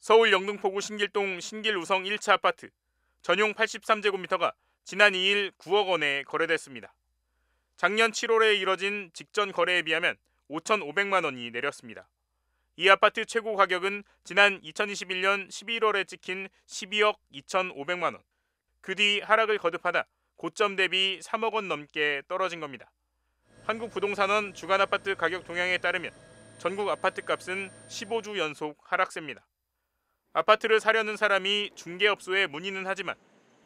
서울 영등포구 신길동 신길우성 1차 아파트 전용 83제곱미터가 지난 2일 9억 원에 거래됐습니다. 작년 7월에 이뤄진 직전 거래에 비하면 5,500만 원이 내렸습니다. 이 아파트 최고 가격은 지난 2021년 11월에 찍힌 12억 2,500만 원. 그 뒤 하락을 거듭하다 고점 대비 3억 원 넘게 떨어진 겁니다. 한국부동산원 주간 아파트 가격 동향에 따르면 전국 아파트 값은 15주 연속 하락세입니다. 아파트를 사려는 사람이 중개업소에 문의는 하지만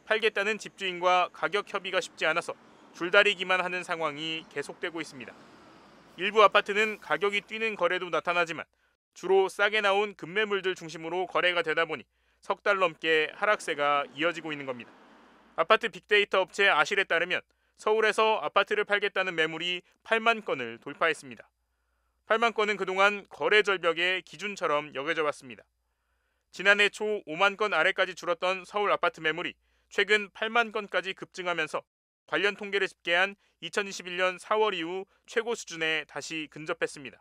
팔겠다는 집주인과 가격 협의가 쉽지 않아서 줄다리기만 하는 상황이 계속되고 있습니다. 일부 아파트는 가격이 뛰는 거래도 나타나지만 주로 싸게 나온 급매물들 중심으로 거래가 되다 보니 석 달 넘게 하락세가 이어지고 있는 겁니다. 아파트 빅데이터 업체 아실에 따르면 서울에서 아파트를 팔겠다는 매물이 8만 건을 돌파했습니다. 8만 건은 그동안 거래 절벽의 기준처럼 여겨져 왔습니다. 지난해 초 5만 건 아래까지 줄었던 서울 아파트 매물이 최근 8만 건까지 급증하면서 관련 통계를 집계한 2021년 4월 이후 최고 수준에 다시 근접했습니다.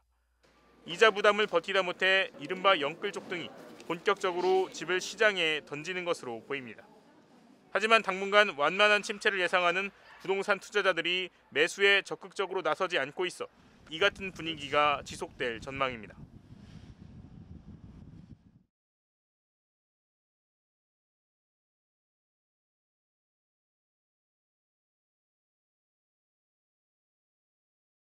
이자 부담을 버티다 못해 이른바 영끌족 등이 본격적으로 집을 시장에 던지는 것으로 보입니다. 하지만 당분간 완만한 침체를 예상하는 부동산 투자자들이 매수에 적극적으로 나서지 않고 있어 이 같은 분위기가 지속될 전망입니다.